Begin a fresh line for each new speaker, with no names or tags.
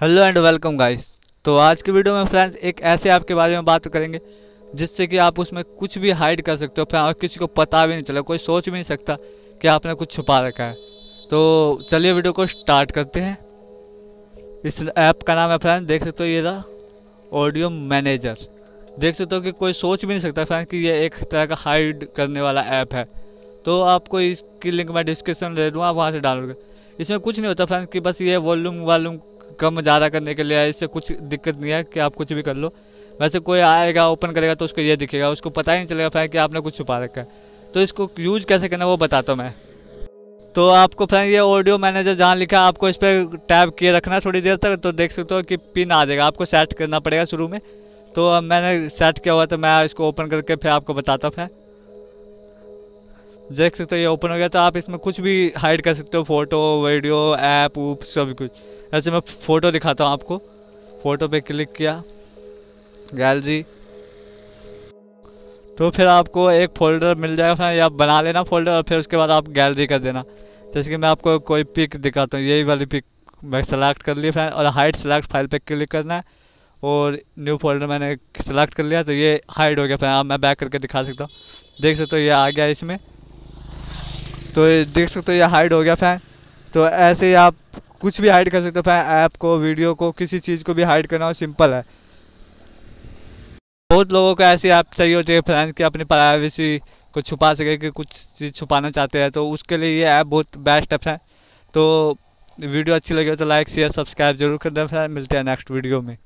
hello and welcome guys तो आज के वीडियो में फ्रेंड्स एक ऐसे ऐप के बारे में बात करेंगे जिससे कि आप उसमें कुछ भी हाइड कर सकते हो और किसी को पता भी नहीं चला कोई सोच भी नहीं सकता कि आपने कुछ छुपा रखा है तो चलिए वीडियो को स्टार्ट करते हैं इस ऐप का नाम है फ्रेंड देख सकते हो ये रहा ऑडियो मैनेजर देख सकते हो कि कोई सोच भी नहीं सकता फ्रेंड कि ये एक तरह का हाइड करने वाला ऐप है तो आपको इसकी लिंक मैं डिस्क्रिप्शन दे दूँगा आप वहाँ से डाउनलोड कर इसमें कुछ नहीं होता फ्रेंड कि बस ये वॉल्यूम वॉल्यूम कम ज़्यादा करने के लिए इससे कुछ दिक्कत नहीं है कि आप कुछ भी कर लो वैसे कोई आएगा ओपन करेगा तो उसको ये दिखेगा उसको पता ही नहीं चलेगा फ्रेंड कि आपने कुछ छुपा रखा है तो इसको यूज कैसे करना वो बताता हूँ मैं तो आपको फ्रेंड ये ऑडियो मैनेजर जहाँ लिखा है आपको इस पर टैप किए रखना थोड़ी देर तक तो देख सकते हो कि पिन आ जाएगा आपको सेट करना पड़ेगा शुरू में तो मैंने सेट किया हुआ तो मैं इसको ओपन करके फिर आपको बताता हूँ फ्रेंड देख सकते हो ये ओपन हो गया तो आप इसमें कुछ भी हाइड कर सकते हो फोटो वीडियो ऐप ऊप सब कुछ ऐसे मैं फ़ोटो दिखाता हूँ आपको फ़ोटो पे क्लिक किया गैलरी तो फिर आपको एक फ़ोल्डर मिल जाएगा फिर आप बना लेना फ़ोल्डर और फिर उसके बाद आप गैलरी कर देना जैसे कि मैं आपको कोई पिक दिखाता हूँ यही वाली पिक मैं सेलेक्ट कर ली फ्रेंड और हाइड सेलेक्ट फाइल पे क्लिक करना है और न्यू फोल्डर मैंने सेलेक्ट कर लिया तो ये हाइड हो गया फिर आप मैं बैक करके दिखा सकता हूँ देख सकते हो ये आ गया इसमें तो देख सकते हो ये हाइड हो गया फैन तो ऐसे ही आप कुछ भी हाइड कर सकते हो फैन ऐप को वीडियो को किसी चीज़ को भी हाइड करना हो सिंपल है बहुत लोगों को ऐसी ऐप चाहिए होती है फ्रेंड्स कि अपनी प्राइवेसी को छुपा सके कि कुछ चीज़ छुपाना चाहते हैं तो उसके लिए ये ऐप बहुत बेस्ट ऐप है तो वीडियो अच्छी लगी हो तो लाइक शेयर सब्सक्राइब जरूर कर दें फ्रेंड मिलते हैं नेक्स्ट वीडियो में